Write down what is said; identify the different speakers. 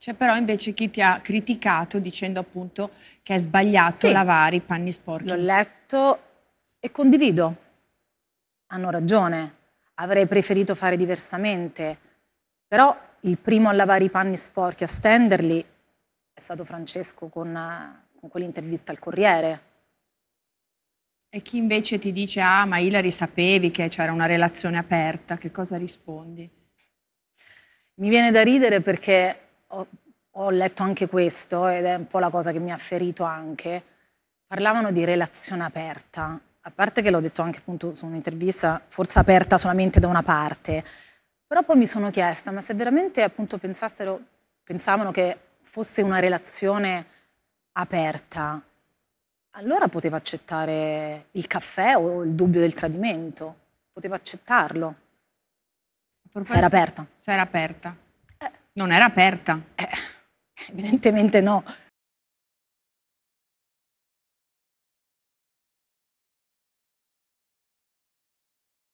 Speaker 1: C'è cioè, però invece chi ti ha criticato dicendo appunto che è sbagliato sì. lavare i panni
Speaker 2: sporchi. L'ho letto e condivido. Hanno ragione. Avrei preferito fare diversamente. Però il primo a lavare i panni sporchi, a stenderli, è stato Francesco con, con quell'intervista al Corriere.
Speaker 1: E chi invece ti dice, ah, ma Ilari sapevi che c'era una relazione
Speaker 2: aperta, che cosa rispondi? Mi viene da ridere perché ho, ho letto anche questo ed è un po' la cosa che mi ha ferito anche, parlavano di relazione aperta, a parte che l'ho detto anche appunto su un'intervista, forse aperta solamente da una parte, però poi mi sono chiesta, ma se veramente appunto pensassero, pensavano che fosse una relazione aperta, allora poteva accettare il caffè o il dubbio del tradimento, poteva accettarlo.
Speaker 1: Se era aperta. Se era aperta. Non era aperta? Eh,
Speaker 2: evidentemente no.